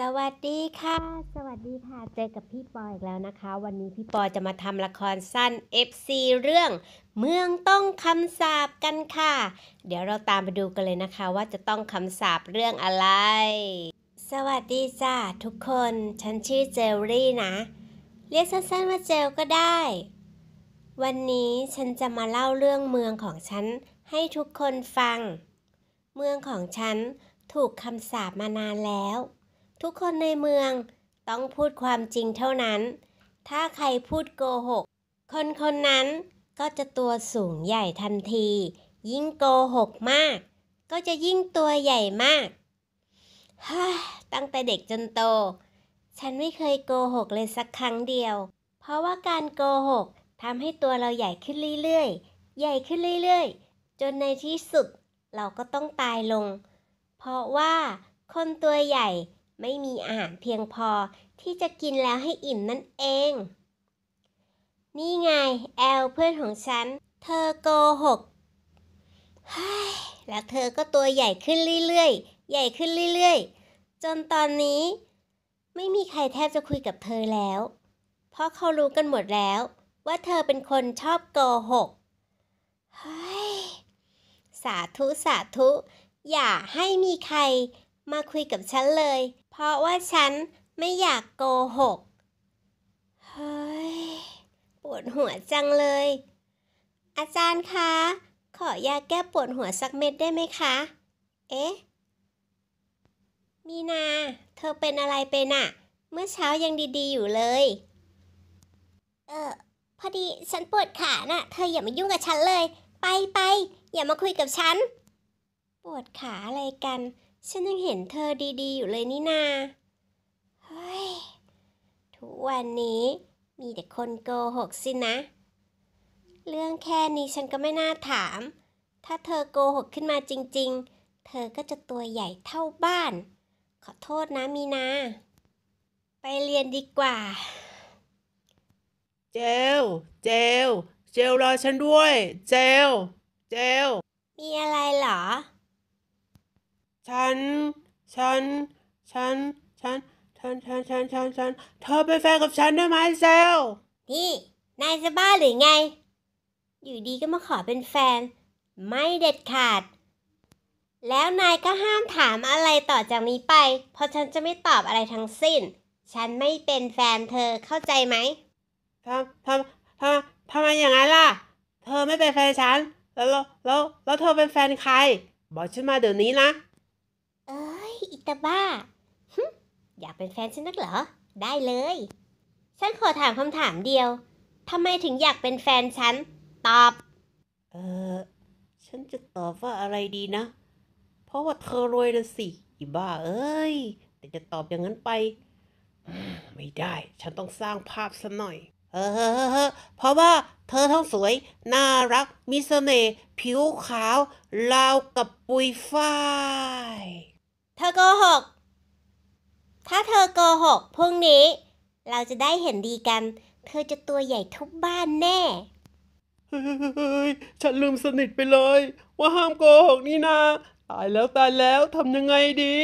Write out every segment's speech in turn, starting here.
สวัสดีค่ะ สวัสดีค่ะ เจอกับพี่ปอ อีกแล้วนะคะ วันนี้พี่ปอจะมาทำละครสั้น FC เรื่อง เมืองต้องคำสาบกันค่ะ เดี๋ยวเราตามไปดูกันเลยนะคะ ว่าจะต้องคำสาบเรื่องอะไร สวัสดีจ้าทุกคนฉันชื่อเจลลี่นะ เรียกสั้นๆว่าเจลก็ได้ วันนี้ฉันจะมาเล่าเรื่องเมืองของฉัน ให้ทุกคนฟัง เมืองของฉันถูกคำสาบมานานแล้วทุกคนในเมืองต้องพูดความจริงเท่านั้น ถ้าใครพูดโกหก คนคนนั้นก็จะตัวสูงใหญ่ทันที ยิ่งโกหกมาก ก็จะยิ่งตัวใหญ่มาก ฮ่า ตั้งแต่เด็กจนโต ฉันไม่เคยโกหกเลยสักครั้งเดียว เพราะว่าการโกหกทำให้ตัวเราใหญ่ขึ้นเรื่อย ๆ ใหญ่ขึ้นเรื่อย ๆ จนในที่สุด เราก็ต้องตายลง เพราะว่าคนตัวใหญ่ไม่มีอาหารเพียงพอที่จะกินแล้วให้อิ่มนั่นเอง นี่ไงแอลเพื่อนของฉัน เธอโกหกแล้วเธอก็ตัวใหญ่ขึ้นเรื่อยๆใหญ่ขึ้นเรื่อยๆ จนตอนนี้ ไม่มีใครแทบจะคุยกับเธอแล้ว เพราะเขารู้กันหมดแล้วว่าเธอเป็นคนชอบโกหกสาธุสาธุ อย่าให้มีใครมาคุยกับฉันเลยเพราะว่าฉันไม่อยากโกหก เฮ้ย ปวดหัวจังเลย อาจารย์คะขอยาแก้ปวดหัวสักเม็ดได้ไหมคะ เอ๊ะมีนา เธอเป็นอะไรไปน่ะ เมื่อเช้ายังดีๆอยู่เลย เออพอดีฉันปวดขาน่ะ เธออย่ามายุ่งกับฉันเลย ไปไป อย่ามาคุยกับฉัน ปวดขาอะไรกันฉันยังเห็นเธอดีๆ อยู่เลยนี่นา เฮ้ย ทุกวันนี้ มีแต่คนโกหกสินะ เรื่องแค่นี้ฉันก็ไม่น่าถาม ถ้าเธอโกหกขึ้นมาจริง ๆ เธอก็จะตัวใหญ่เท่าบ้าน ขอโทษนะมีนา ไปเรียนดีกว่า เจล เจล เจลรอฉันด้วย เจล เจล มีอะไรเหรอฉัน ฉัน ฉัน ฉัน ฉันฉันฉัน ฉันฉัน เธอเป็นแฟนกับฉันได้ไหมเซลนี่ นายจะบ้าหรือไง อยู่ดีก็มาขอเป็นแฟน ไม่เด็ดขาด แล้วนายก็ห้ามถามอะไรต่อจากนี้ไป เพราะฉันจะไม่ตอบอะไรทั้งสิ้น ฉันไม่เป็นแฟนเธอเข้าใจไหมทำทำทำทำไมอย่างนั้นล่ะ เธอไม่เป็นแฟนฉัน แล้ว แล้ว แล้วเธอเป็นแฟนใคร บอกฉันมาเดี๋ยวนี้นะตาบ้าอยากเป็นแฟนฉันนักเหรอ ได้เลย ฉันขอถามคำถามเดียวทำไมถึงอยากเป็นแฟนฉัน ตอบ เออฉันจะตอบว่าอะไรดีนะ เพราะว่าเธอรวยนะสิีบ้าเอ้ยแต่จะตอบอย่างนั้นไป ไม่ได้ ฉันต้องสร้างภาพซะหน่อยเออเพราะว่าเธอทั้งสวย น่ารัก มีเสน่ห์ ผิวขาวราวกับปุยฝ้ายเธอโกหก ถ้าเธอโกหกพรุ่งนี้ เราจะได้เห็นดีกัน เธอจะตัวใหญ่ทุกบ้านแน่เฮ้ยฉันลืมสนิทไปเลย ว่าห้ามโกหกนี่นาตายแล้วตายแล้วทำยังไงดี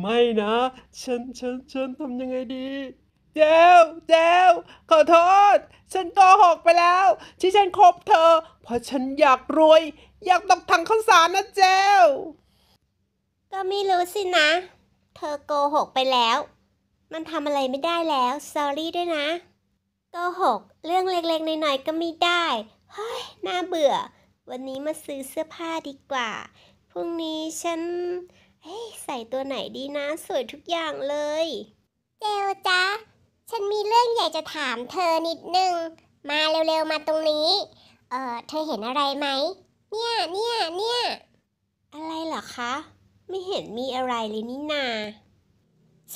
ไม่นะ ฉัน ฉัน ฉันทำยังไงดี เจาเจาขอโทษ ฉันโกหกไปแล้ว ที่ฉันคบเธอ เพราะฉันอยากรวย อยากตกถังข้าวสารนะเจาก็ไม่รู้สินะ เธอโกหกไปแล้ว มันทำอะไรไม่ได้แล้วซอรี่ด้วยนะ โกหก เรื่องเล็กๆน้อยๆ ก็ไม่ได้ เฮ้ย น่าเบื่อ วันนี้มาซื้อเสื้อผ้าดีกว่า พรุ่งนี้ฉัน เฮ้ย ใส่ตัวไหนดีนะ สวยทุกอย่างเลย เจลจ้าฉันมีเรื่องใหญ่จะถามเธอนิดนึง มาเร็วๆมาตรงนี้ เออเธอเห็นอะไรไหม เนี่ยเนี่ยเนี่ยอะไรเหรอคะไม่เห็นมีอะไรเลยนี่นา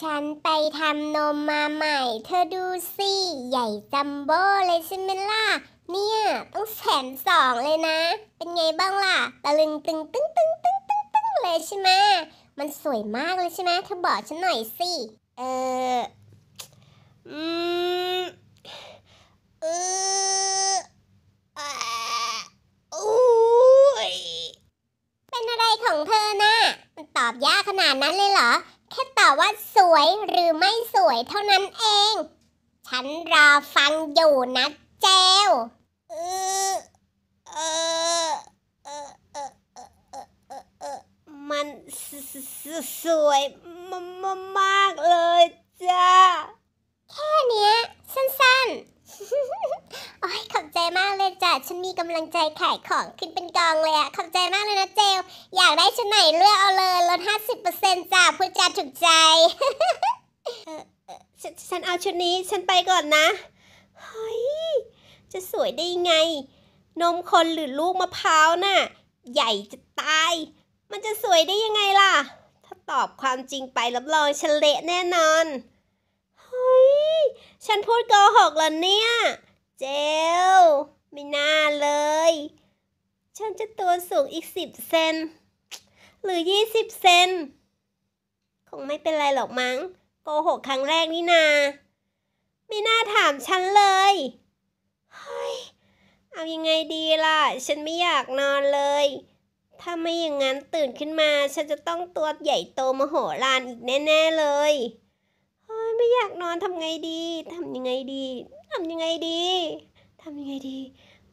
ฉันไปทำนมมาใหม่ เธอดูสิ ใหญ่จัมโบ้เลยใช่ไหมล่ะ เนี่ย ต้องแสนสองเลยนะ เป็นไงบ้างล่ะตะลึงตึงตึงตึงตึงตึงตึงเลยใช่ไหมมันสวยมากเลยใช่ไหมเธอบอกฉันหน่อยสิ เออดนั้นเลยเหรอแค่ตอบว่าสวยหรือไม่สวยเท่านั้นเอง ฉันรอฟังอยู่นะเจลเออเออเออเออเออเออมันสวยมากเลยจ้า แค่เนี้ย สั้นๆโอ้ยขอบใจมากเลยจ้ะฉันมีกำลังใจขายของขึ้นเป็นกองเลยอะขอบใจมากเลยนะเจล อยากได้ชันไหนเลือกเอาเลย ลด50%จ้ะพูดจาถูกใจเออเออฉฉันเอาชุดนี้ ฉันไปก่อนนะ เฮ้ย จะสวยได้ไง นมคนหรือลูกมะพร้าวน่ะ ใหญ่จะตาย มันจะสวยได้ยังไงล่ะ ถ้าตอบความจริงไปรับรองเฉลยแน่นอน เฮ้ย ฉันพูดโกหกเหรอเนี่ยเจลไม่น่าเลย ฉันจะตัวสูงอีกสิบเซนหรือยี่สิบเซนคงไม่เป็นไรหรอกมั้ง โกหกครั้งแรกนี่นา ไม่น่าถามฉันเลยเฮ้ยเอายังไงดีล่ะ ฉันไม่อยากนอนเลย ถ้าไม่อย่างนั้นตื่นขึ้นมา ฉันจะต้องตัวใหญ่โตมโหฬารอีกแน่ๆเลยเฮ้ยไม่อยากนอนทำไงดีทำยังไงดีทำยังไงดี ทำยังไงดี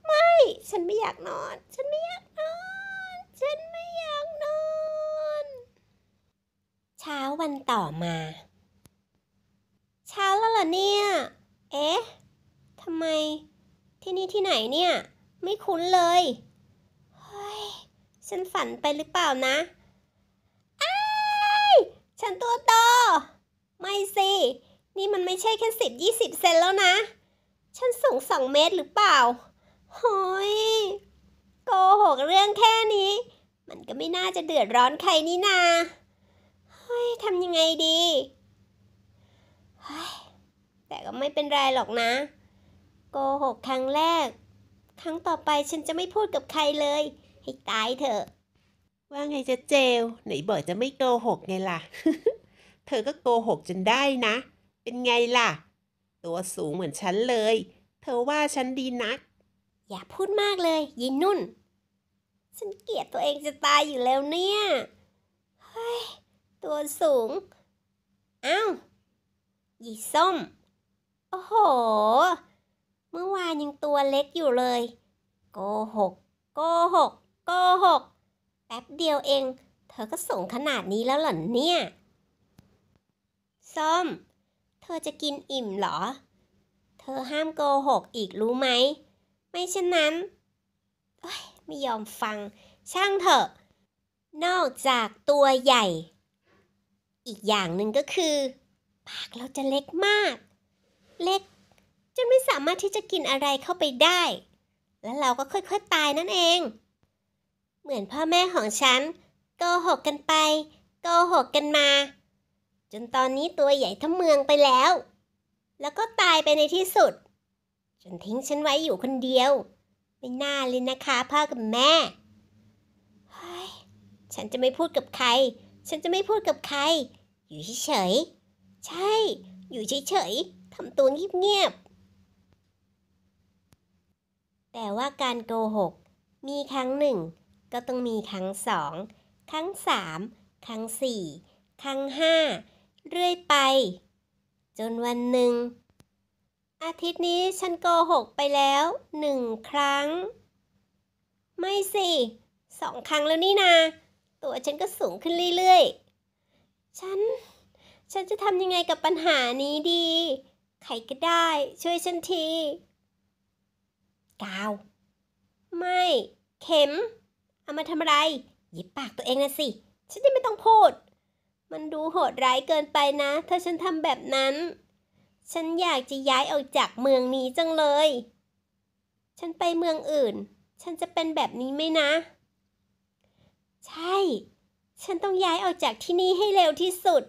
ไม่ ฉันไม่อยากนอน ฉันไม่อยากนอน ฉันไม่อยากนอน เช้าวันต่อมา เช้าแล้วเหรอเนี่ย เอ๊ะทำไม ที่นี่ที่ไหนเนี่ย ไม่คุ้นเลย เฮ้ย ฉันฝันไปหรือเปล่านะอ้ฉันตัวโต ไม่สิ นี่มันไม่ใช่แค่สิบยี่สิบเซนแล้วนะฉันสูงสองเมตรหรือเปล่าโ้ยโกหกเรื่องแค่นี้ มันก็ไม่น่าจะเดือดร้อนใครนี่นาเฮ้ยทำยังไงดี เฮ้ยแต่ก็ไม่เป็นไรหรอกนะ โกหก ครั้งแรก ครั้งต่อไปฉันจะไม่พูดกับใครเลย ให้ตายเถอะ ว่าไงจะเจลไหนบอกจะไม่โกหกไงล่ะ เธอก็โกหกจนได้นะ เป็นไงล่ะตัวสูงเหมือนฉันเลย เธอว่าฉันดีนัก อย่าพูดมากเลยยินนุ่น ฉันเกลียดตัวเองจะตายอยู่แล้วเนี่ย เฮ้ย ตัวสูงอ้าวยีส้ม โอ้โห เมื่อวานยังตัวเล็กอยู่เลยโกหกโกหกโกหกแป๊บเดียวเอง เธอก็สูงขนาดนี้แล้วเหรอเนี่ย ส้มเธอจะกินอิ่มเหรอ เธอห้ามโกหกอีกรู้ไหม ไม่เช่นนั้นไม่ยอมฟัง ช่างเถอะ นอกจากตัวใหญ่ อีกอย่างหนึ่งก็คือ ปากเราจะเล็กมาก เล็ก จนไม่สามารถที่จะกินอะไรเข้าไปได้ แล้วเราก็ค่อยๆ ตายนั่นเอง เหมือนพ่อแม่ของฉัน โกหกกันไป โกหกกันมาจนตอนนี้ตัวใหญ่ทั้งเมืองไปแล้ว แล้วก็ตายไปในที่สุด จนทิ้งฉันไว้อยู่คนเดียว ไม่น่าเลยนะคะพ่อกับแม่ฉันจะไม่พูดกับใคร ฉันจะไม่พูดกับใคร อยู่เฉยๆใช่ อยู่เฉยๆทำตัวเงียบๆแต่ว่าการโกหก มีครั้งหนึ่ง ก็ต้องมีครั้งสอง ครั้งสาม ครั้งสี่ ครั้งห้าเรื่อยไป จนวันหนึ่ง อาทิตย์นี้ฉันโกหกไปแล้วหนึ่งครั้ง ไม่สิสองครั้งแล้วนี่นา ตัวฉันก็สูงขึ้นเรื่อยๆ ฉัน ฉันจะทำยังไงกับปัญหานี้ดี ใครก็ได้ ช่วยฉันทีกาวไม่ เข็มเอามาทำอะไร หยิบปากตัวเองนะสิ ฉันจะไม่ต้องพูดมันดูโหดร้ายเกินไปนะ ถ้าฉันทำแบบนั้น ฉันอยากจะย้ายออกจากเมืองนี้จังเลย ฉันไปเมืองอื่น ฉันจะเป็นแบบนี้ไหมนะ ใช่ ฉันต้องย้ายออกจากที่นี่ให้เร็วที่สุด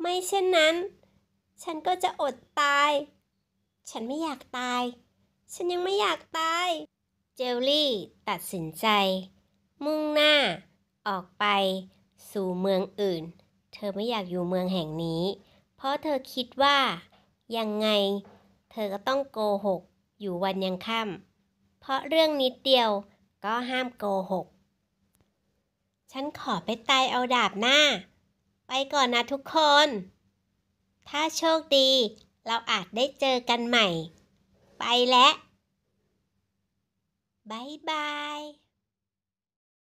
ไม่เช่นนั้น ฉันก็จะอดตาย ฉันไม่อยากตาย ฉันยังไม่อยากตาย เจลลี่ตัดสินใจ มุ่งหน้าออกไปสู่เมืองอื่น เธอไม่อยากอยู่เมืองแห่งนี้ เพราะเธอคิดว่า ยังไง เธอก็ต้องโกหก อยู่วันยังค่ำ เพราะเรื่องนิดเดียวก็ห้ามโกหก ฉันขอไปตายเอาดาบหน้า ไปก่อนนะทุกคน ถ้าโชคดี เราอาจได้เจอกันใหม่ ไปแล้วบายบาย